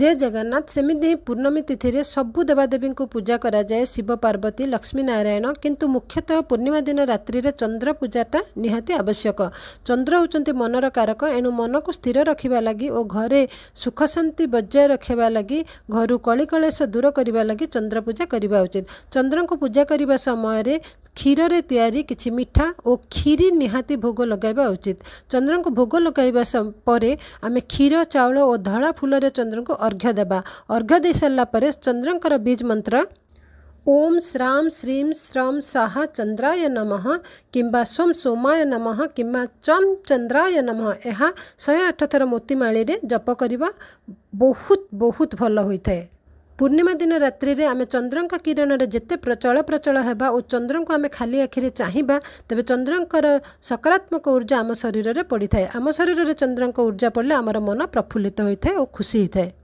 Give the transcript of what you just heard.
ଜୟ ଜଗନ୍ନାଥ ସେମିତି ହିଁ ପୂର୍ଣ୍ଣମୀ ତିଥିରେ ସବୁ ଦେବାଦେବୀଙ୍କୁ ପୂଜା କରାଯାଏ ଶିବ ପାର୍ବତୀ ଲକ୍ଷ୍ମୀ ନାରାୟଣ କିନ୍ତୁ ମୁଖ୍ୟତଃ ପୂର୍ଣ୍ଣିମା ଦିନ ରାତ୍ରିରେ ଚନ୍ଦ୍ର ପୂଜାଟା ନିହାତି ଆବଶ୍ୟକ ଚନ୍ଦ୍ର ହେଉଛନ୍ତି ମନର କାରକ ଏଣୁ ମନକୁ ସ୍ଥିର ରଖିବା ଲାଗି ଓ ଘରେ ସୁଖଶାନ୍ତି ବଜାୟ ରଖିବା ଲାଗି ଘରୁ କଳି କଳେଶ ଦୂର କରିବା ଲାଗି ଚନ୍ଦ୍ର ପୂଜା କରିବା ଉଚିତ ଚନ୍ଦ୍ରଙ୍କୁ ପୂଜା କରିବା ସମୟରେ କ୍ଷୀରରେ ତିଆରି କିଛି ମିଠା ଓ କ୍ଷୀରି ନିହାତି ଭୋଗ ଲଗାଇବା ଉଚିତ ଚନ୍ଦ୍ରଙ୍କୁ ଭୋଗ ଲଗାଇବା ପରେ ଆମେ କ୍ଷୀର ଚାଉଳ ଓ ଧଳା ଫୁଲରେ ଚନ୍ଦ୍ରଙ୍କୁ ଅର୍ଘ୍ୟ ଦେବା ଅର୍ଘ୍ୟ ଦେଇସାରିଲା ପରେ ଚନ୍ଦ୍ରଙ୍କର ବୀଜ ମନ୍ତ୍ର ଓମ୍ ଶ୍ରାମ ଶ୍ରୀମ ଶ୍ରମ ସାହା ଚନ୍ଦ୍ରାୟ ନମଃ କିମ୍ବା ସୋମ ସୋମାୟ ନମଃ କିମ୍ବା ଚମ୍ ଚନ୍ଦ୍ରାୟ ନମଃ ଏହା ଶହେ ଆଠ ଥର ମୋତିମାଳିରେ ଜପ କରିବା ବହୁତ ବହୁତ ଭଲ ହୋଇଥାଏ ପୂର୍ଣ୍ଣିମା ଦିନ ରାତ୍ରିରେ ଆମେ ଚନ୍ଦ୍ରଙ୍କ କିରଣରେ ଯେତେ ପ୍ରଚଳ ପ୍ରଚଳ ହେବା ଓ ଚନ୍ଦ୍ରଙ୍କୁ ଆମେ ଖାଲି ଆଖିରେ ଚାହିଁବା ତେବେ ଚନ୍ଦ୍ରଙ୍କର ସକାରାତ୍ମକ ଉର୍ଜା ଆମ ଶରୀରରେ ପଡ଼ିଥାଏ ଆମ ଶରୀରରେ ଚନ୍ଦ୍ରଙ୍କ ଉର୍ଜା ପଡ଼ିଲେ ଆମର ମନ ପ୍ରଫୁଲ୍ଲିତ ହୋଇଥାଏ ଓ ଖୁସି ହୋଇଥାଏ